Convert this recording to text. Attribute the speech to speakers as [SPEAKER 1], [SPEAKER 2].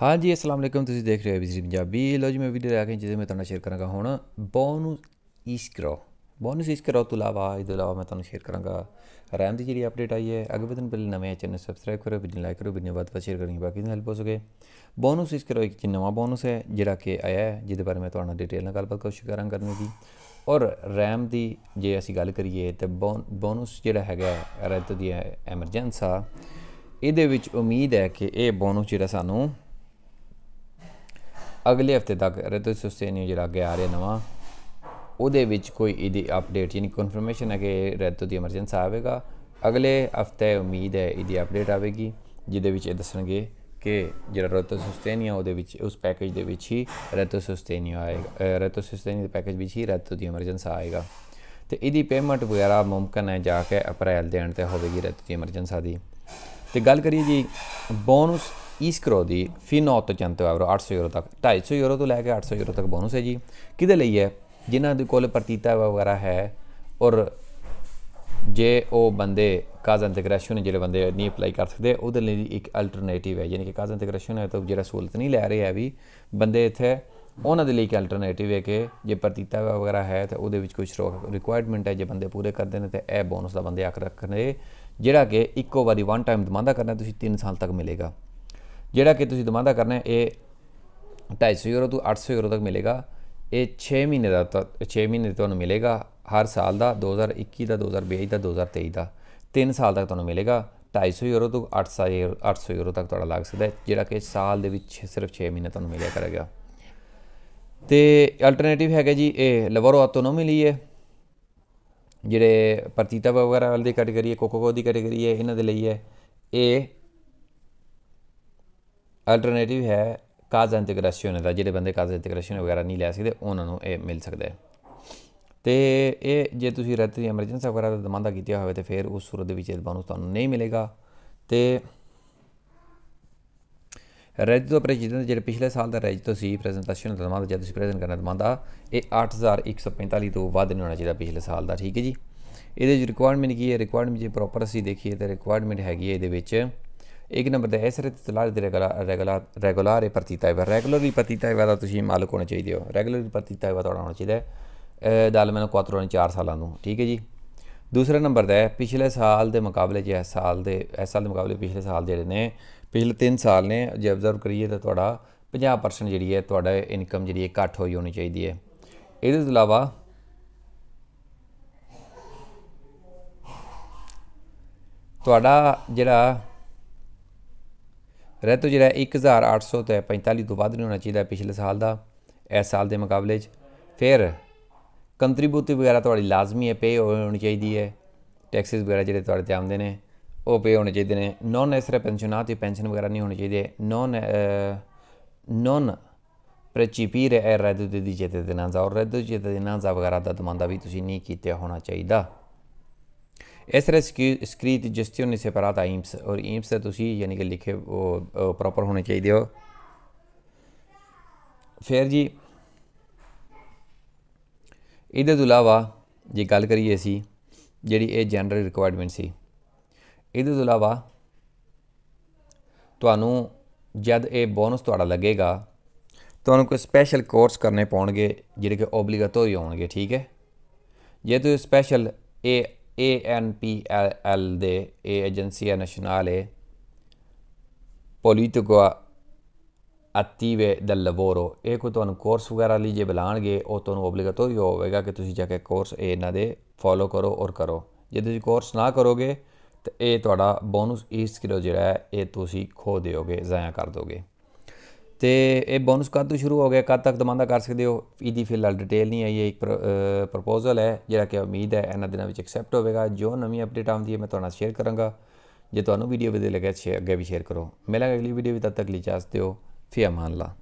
[SPEAKER 1] ਹਾਂਜੀ ਅਸਲਾਮ ਅਲੈਕਮ ਤੁਸੀਂ ਦੇਖ ਰਹੇ ਹੋ ਬਿਜ਼ਰੀ ਪੰਜਾਬੀ ਲੋ ਜੀ ਮੈਂ ਵੀਡੀਓ ਲੈ ਕੇ ਜਿਹਦੇ ਮੈਂ ਤੁਹਾਨੂੰ ਸ਼ੇਅਰ ਕਰਾਂਗਾ ਹੁਣ ਬੋਨਸ ਇਸਕਰੋ ਬੋਨਸ ਇਸਕਰੋ ਤੋਂ ਇਲਾਵਾ ਇਹਦੇ ਇਲਾਵਾ ਮੈਂ ਤੁਹਾਨੂੰ ਸ਼ੇਅਰ ਕਰਾਂਗਾ ਰੈਮ ਦੀ ਜਿਹੜੀ ਅਪਡੇਟ ਆਈ ਹੈ ਅਗਰ ਤੁਹਾਨੂੰ ਪਹਿਲੇ ਨਵੇਂ ਚੈਨਲ ਸਬਸਕ੍ਰਾਈਬ ਕਰੋ ਵੀਡੀਓ ਲਾਈਕ ਕਰੋ ਵੀਡੀਓ ਬਾਅਦ ਵਿੱਚ ਸ਼ੇਅਰ ਕਰਨੀ ਬਾਕੀ ਨਾਲ ਹੈਲਪ ਹੋ ਸਕੇ ਬੋਨਸ ਇਸਕਰੋ ਇੱਕ ਨਵਾਂ ਬੋਨਸ ਹੈ ਜਿਹੜਾ ਕਿ ਆਇਆ ਹੈ ਜਿਹਦੇ ਬਾਰੇ ਮੈਂ ਤੁਹਾਨੂੰ ਡਿਟੇਲ ਨਾਲ ਗੱਲਬਾਤ ਕੋਸ਼ਿਸ਼ ਕਰਾਂ ਕਰਨ ਦੀ ਔਰ ਰੈਮ ਦੀ ਜੇ ਅਸੀਂ ਗੱਲ ਕਰੀਏ ਤੇ ਬੋਨਸ ਜਿਹੜਾ ਹੈਗਾ ਰੈਤ ਦੀ ਐਮਰਜੈਂਸਾ ਇਹਦੇ ਵਿੱਚ ਉਮੀਦ ਹੈ ਕਿ ਇਹ ਬੋਨਸ ਜਿਹੜਾ ਸਾਨੂੰ ਅਗਲੇ ਹਫਤੇ ਤੱਕ ਰਤਤ ਸੁਸਤੇਨਿਓ ਜਿਹੜਾ ਅੱਗੇ ਆ ਰਿਹਾ ਨਵਾਂ ਉਹਦੇ ਵਿੱਚ ਕੋਈ ਇਹਦੀ ਅਪਡੇਟ ਯਾਨੀ ਕਨਫਰਮੇਸ਼ਨ ਹੈ ਕਿ ਰਤਨ ਦੀ ਐਮਰਜੈਂਸੀ ਆਵੇਗਾ ਅਗਲੇ ਹਫਤੇ ਉਮੀਦ ਹੈ ਇਹਦੀ ਅਪਡੇਟ ਆਵੇਗੀ ਜਿਹਦੇ ਵਿੱਚ ਇਹ ਦੱਸਣਗੇ ਕਿ ਜਿਹੜਾ ਰਤੋ ਸੁਸਤੇਨੀਆ ਉਹਦੇ ਵਿੱਚ ਉਸ ਪੈਕੇਜ ਦੇ ਵਿੱਚ ਹੀ ਰਤੋ ਸੁਸਤੇਨੀਆ ਆਏਗਾ ਰਤੋ ਸੁਸਤੇਨੀਆ ਦੇ ਪੈਕੇਜ ਵਿੱਚ ਹੀ ਰਤਨ ਦੀ ਐਮਰਜੈਂਸੀ ਆਏਗਾ ਤੇ ਇਹਦੀ ਪੇਮੈਂਟ ਵਗੈਰਾ ਮੁਮਕਨ ਹੈ ਜਾ ਕੇ ਅਪ੍ਰੈਲ ਦੇ ਅੰਤ ਤੇ ਹੋਵੇਗੀ ਰਤਨ ਦੀ ਐਮਰਜੈਂਸੀ ਆਦੀ ਤੇ ਗੱਲ ਕਰੀਏ ਜੀ ਬੋਨਸ ਇਸ ਕਰੋ ਦੀ ਫਿਨੋ 800 ਯੂਰੋ 800 ਯੂਰੋ ਤੱਕ 250 ਯੂਰੋ ਤੋਂ ਲੈ ਕੇ 800 ਯੂਰੋ ਤੱਕ ਬੋਨਸ ਹੈ ਜੀ ਕਿਹਦੇ ਲਈ ਹੈ ਜਿਨ੍ਹਾਂ ਦੇ ਕੋਲ ਪ੍ਰਤੀਤਾ ਵਗੈਰਾ ਹੈ ਔਰ ਜੇ ਉਹ ਬੰਦੇ ਕਾਜ਼ਨ ਇੰਟੀਗ੍ਰੇਸ਼ਨ ਜਿਹੜੇ ਬੰਦੇ ਨਹੀਂ ਅਪਲਾਈ ਕਰ ਸਕਦੇ ਉਹਦੇ ਲਈ ਇੱਕ ਅਲਟਰਨੇਟਿਵ ਹੈ ਯਾਨੀ ਕਿ ਕਾਜ਼ਨ ਇੰਟੀਗ੍ਰੇਸ਼ਨ ਹੈ ਤਾਂ ਜਿਹੜਾ ਸਹੂਲਤ ਨਹੀਂ ਲੈ ਰਿਹਾ ਵੀ ਬੰਦੇ ਇੱਥੇ ਉਹਨਾਂ ਦੇ ਲਈ ਇੱਕ ਅਲਟਰਨੇਟਿਵ ਹੈ ਕਿ ਜੇ ਪ੍ਰਤੀਤਾ ਵਗੈਰਾ ਹੈ ਤਾਂ ਉਹਦੇ ਵਿੱਚ ਕੁਝ ਰਿਕੁਆਇਰਮੈਂਟ ਹੈ ਜੇ ਬੰਦੇ ਪੂਰੇ ਕਰਦੇ ਨੇ ਤੇ ਇਹ ਬੋਨਸ ਦਾ ਬੰਦੇ ਆਖ ਰੱਖਣੇ ਜਿਹੜਾ ਕਿ ਇੱਕੋ ਵਾਰੀ ਵਨ ਟਾਈਮ ਦਮਾਂਦਾ ਕਰਨਾ ਤੁਸੀਂ 3 ਸਾਲ ਤੱਕ ਮਿਲੇਗਾ ਜਿਹੜਾ ਕਿ ਤੁਸੀਂ ਦਮਾਦਾ ਕਰਨਾ ਹੈ ਇਹ 250 ਯੂਰੋ ਤੋਂ 800 ਯੂਰੋ ਤੱਕ ਮਿਲੇਗਾ ਇਹ 6 ਮਹੀਨੇ ਦਾ 6 ਮਹੀਨੇ ਤੁਹਾਨੂੰ ਮਿਲੇਗਾ ਹਰ ਸਾਲ ਦਾ 2021 ਦਾ 2022 ਦਾ 2023 ਦਾ 3 ਸਾਲ ਤੱਕ ਤੁਹਾਨੂੰ ਮਿਲੇਗਾ 250 ਯੂਰੋ ਤੋਂ 800 ਯੂਰੋ ਤੱਕ ਤੁਹਾਡਾ ਲੱਗ ਸਕਦਾ ਜਿਹੜਾ ਕਿ ਸਾਲ ਦੇ ਵਿੱਚ ਸਿਰਫ 6 ਮਹੀਨੇ ਤੁਹਾਨੂੰ ਮਿਲਿਆ ਕਰੇਗਾ ਤੇ ਅਲਟਰਨੇਟਿਵ ਹੈਗਾ ਜੀ ਇਹ ਲਵਰੋ ਆਟੋਨੋਮੀ ਲਈ ਹੈ ਜਿਹੜੇ ਪਰਤੀਤਾ ਵਗੈਰਾ ਵਾਲੀ ਕੈਟਾਗਰੀ ਹੈ ਕੋਕੋਕੋ ਦੀ ਕੈਟਾਗਰੀ ਹੈ ਇਹਨਾਂ ਦੇ ਲਈ ਹੈ ਇਹ ਅਲਟਰਨੇਟਿਵ ਹੈ ਕਾਜ਼ ਇੰਟੀਗ੍ਰੇਸ਼ਨ ਦਾ ਜਿਹੜੇ ਬੰਦੇ ਕਾਜ਼ ਇੰਟੀਗ੍ਰੇਸ਼ਨ ਵਗੈਰਾ ਨਹੀਂ ਲੈ ਸਕਦੇ ਉਹਨਾਂ ਨੂੰ ਇਹ ਮਿਲ ਸਕਦਾ ਹੈ ਤੇ ਇਹ ਜੇ ਤੁਸੀਂ ਰਤ ਦੀ ਐਮਰਜੈਂਸੀ ਵਗੈਰਾ ਦਾ ਦਮਾਂਦਾ ਕੀਤਾ ਹੋਵੇ ਤੇ ਫਿਰ ਉਸ ਸੂਰਤ ਦੇ ਵਿੱਚ ਇਹ ਬੋਨਸ ਤੁਹਾਨੂੰ ਨਹੀਂ ਮਿਲੇਗਾ ਤੇ ਰੈਜ ਤੋਂ ਪ੍ਰੈਜ਼ੀਡੈਂਟ ਜਿਹੜੇ ਪਿਛਲੇ ਸਾਲ ਦਾ ਰੈਜ ਤੋਂ ਸੀ ਪ੍ਰੈਜੈਂਟੇਸ਼ਨ ਦਾ ਦਮਾਂਦਾ ਜਦ ਤੁਸੀਂ ਪ੍ਰੈਜ਼ੈਂਟ ਕਰਨਾ ਦਮਾਂਦਾ ਇਹ 8145 ਤੋਂ ਵੱਧ ਨਹੀਂ ਹੋਣਾ ਚਾਹੀਦਾ ਪਿਛਲੇ ਸਾਲ ਦਾ ਠੀਕ ਹੈ ਜੀ ਇਹਦੇ ਵਿੱਚ ਰਿਕੁਆਇਰਮੈਂਟ ਕੀ ਹੈ ਰਿਕੁਆਇਰਮੈਂਟ ਜੇ ਪ੍ਰੋਪਰ ਅਸੀਂ ਦੇਖੀਏ ਤੇ ਰਿਕੁਆਇਰਮੈਂਟ ਹੈਗੀ ਹੈ ਇਹਦੇ ਵਿੱਚ ਇੱਕ ਨੰਬਰ ಈಗ ನಂಬರ್ದು ಹೆಸರು ਰੈਗੂਲਰ ਰੈਗੂਲਰ ਰੈਗੂਲਰ ਹੈ ಪರ್ತಿತಾ ਰੈਗੂਲਰ ರೆಗ್ಯುಲರ್ಲಿ ಪರ್ತಿತಾ ਹੈ ਦਾ ਤੁਸੀਂ ਮਾਲਕ ਹੋਣੇ ਚਾਹੀਦੇ ਹੋ ਰੈਗੂਲਰਲੀ ਪਰਤੀਤਾ ਇਵਾ ਤੁਹਾਡਾ ਹੋਣਾ ਚਾਹੀਦਾ ਹੈ ਦਾਲ ਮੈਨੂੰ ਕੁਆਤਰੋਂ 4 ਸਾਲਾਂ ਨੂੰ ਠੀਕ ਹੈ ਜੀ ਦੂਸਰਾ ਨੰਬਰ ਦਾ ਹੈ ਪਿਛਲੇ ਸਾਲ ਦੇ ਮੁਕਾਬਲੇ ਜੇ ਇਸ ਸਾਲ ਦੇ ਇਸ ਸਾਲ ਦੇ ਮੁਕਾਬਲੇ ਪਿਛਲੇ ਸਾਲ ਜਿਹੜੇ ਨੇ ਪਿਛਲੇ 3 ਸਾਲ ਨੇ ਜੇ ਅਬਜ਼ਰਵ ਕਰੀਏ ਤਾਂ ਤੁਹਾਡਾ 50% ਜਿਹੜੀ ਹੈ ਤੁਹਾਡਾ ਇਨਕਮ ਜਿਹੜੀ ਹੈ ਘੱਟ ਹੋਈ ਹੋਣੀ ਚਾਹੀਦੀ ਹੈ ਇਹਦੇ ਤੋਂ ਇਲਾਵਾ ਤੁਹਾਡਾ ਜਿਹੜਾ ਰਹਿਤ ਜਿਹੜਾ 1800 ਤੇ 45 ਤੋਂ ਵੱਧ ਨਹੀਂ ਹੋਣਾ ਚਾਹੀਦਾ ਪਿਛਲੇ ਸਾਲ ਦਾ ਇਸ ਸਾਲ ਦੇ ਮੁਕਾਬਲੇ 'ਚ ਫਿਰ ਕੰਟਰੀਬਿਊਟਿਵ ਵਗੈਰਾ ਤੁਹਾਡੀ ਲਾਜ਼ਮੀ ਹੈ ਪੇ ਹੋਣੀ ਚਾਹੀਦੀ ਹੈ ਟੈਕਸਿਸ ਵਗੈਰਾ ਜਿਹੜੇ ਤੁਹਾਡੇ ਤੇ ਆਉਂਦੇ ਨੇ ਉਹ ਪੇ ਹੋਣੇ ਚਾਹੀਦੇ ਨੇ ਨਾਨ ਐਸਰਾ ਪੈਨਸ਼ਨਾਂ ਤੇ ਪੈਨਸ਼ਨ ਵਗੈਰਾ ਨਹੀਂ ਹੋਣੀ ਚਾਹੀਦੀ ਨਾਨ ਨਾਨ ਪ੍ਰਚੀਪੀਰ ਐ ਰੈਦੂ ਦੇ ਦੀ ਜਿੱਤੇ ਦੇ ਨਾਂ ਜ਼ਾ ਔਰ ਰਦ ਦੇ ਦੇ ਨਾਂ ਜ਼ਾ ਵਗੈਰਾ ਦਾ ਦਮਾਂਦਾ ਵੀ ਤੁਸੀਂ ਨਹੀਂ ਕੀਤਾ ਹੋਣਾ ਚਾਹੀਦਾ ਇਸ ਤਰ੍ਹਾਂ ਸਕਰੀਤ ਜਸਟਿਓਨ ਉਹਨੇ ਸੈਪਰੇਟ ਆਈਮਸ ਔਰ ਇਮਸ ਤੇ ਤੁਸੀਂ ਯਾਨੀ ਕਿ ਲਿਖੇ ਉਹ ਪ੍ਰੋਪਰ ਹੋਣੇ ਚਾਹੀਦੇ ਹੋ ਫਿਰ ਜੀ ਇਹਦੇ ਤੋਂ ਇਲਾਵਾ ਜੇ ਗੱਲ ਕਰੀਏ ਅਸੀਂ ਜਿਹੜੀ ਇਹ ਜਨਰਲ ਰਿਕੁਆਇਰਮੈਂਟ ਸੀ ਇਹਦੇ ਤੋਂ ਇਲਾਵਾ ਤੁਹਾਨੂੰ ਜਦ ਇਹ ਬੋਨਸ ਤੁਹਾਡਾ ਲੱਗੇਗਾ ਤੁਹਾਨੂੰ ਕੋਈ ਸਪੈਸ਼ਲ ਕੋਰਸ ਕਰਨੇ ਪਾਉਣਗੇ ਜਿਹੜੇ ਕਿ ਆਬਲੀਗੇਟਰੀ ਹੋਣਗੇ ਠੀਕ ਹੈ ਜੇ ਤੁਸੀਂ ਸਪੈਸ਼ਲ ਇਹ ANPL de Agenzia ਏ e, Politico ਅਤੀਵੇ ਦਾ ਲਵੋਰੋ ਇਹ ਕੋ ਤੁਹਾਨੂੰ ਕੋਰਸ ਵਗੈਰਾ ਲਈ ਜੇ ਬੁਲਾਣਗੇ ਉਹ ਤੁਹਾਨੂੰ ਓਬਲੀਗੇਟਰੀ ਹੋਵੇਗਾ ਕਿ ਤੁਸੀਂ ਜਾ ਕੇ ਕੋਰਸ ਏ ਇਹਨਾਂ ਦੇ ਫੋਲੋ ਕਰੋ ਔਰ ਕਰੋ ਜੇ ਤੁਸੀਂ ਕੋਰਸ ਨਾ ਕਰੋਗੇ ਤਾਂ ਇਹ ਤੁਹਾਡਾ ਬੋਨਸ ਇਸ ਕਿਲੋ ਜਿਹੜਾ ਹੈ ਇਹ ਤੁਸੀਂ ਖੋ ਦਿਓਗੇ ਜ਼ਾਇਆ ਕਰ ਦੋਗੇ ਤੇ ਇਹ ਬੋਨਸ ਕਦ ਤੋਂ ਸ਼ੁਰੂ ਹੋ ਗਿਆ ਕਦ ਤੱਕ ਦਮਾਂਦਾ ਕਰ ਸਕਦੇ ਹੋ ਇਹਦੀ ਫਿਲਹਾਲ ਡਿਟੇਲ ਨਹੀਂ ਆਈ ਹੈ ਇੱਕ ਪ੍ਰਪੋਜ਼ਲ ਹੈ ਜਿਹੜਾ ਕਿ ਉਮੀਦ ਹੈ ਇਹਨਾਂ ਦਿਨਾਂ ਵਿੱਚ ਐਕਸੈਪਟ ਹੋਵੇਗਾ ਜੋ ਨਵੀਂ ਅਪਡੇਟ ਆਉਂਦੀ ਹੈ ਮੈਂ ਤੁਹਾਨੂੰ ਸ਼ੇਅਰ ਕਰਾਂਗਾ ਜੇ ਤੁਹਾਨੂੰ ਵੀਡੀਓ ਵਧੀਆ ਲੱਗਿਆ ਅੱਗੇ ਵੀ ਸ਼ੇਅਰ ਕਰੋ ਮਿਲਾਂਗੇ ਅਗਲੀ ਵੀਡੀਓ ਵੀ ਤਦ ਤੱਕ ਲਈ ਇਜਾਜ਼ਤ ਹੋ ਫੀ ਅਮਾਨ ਲਾ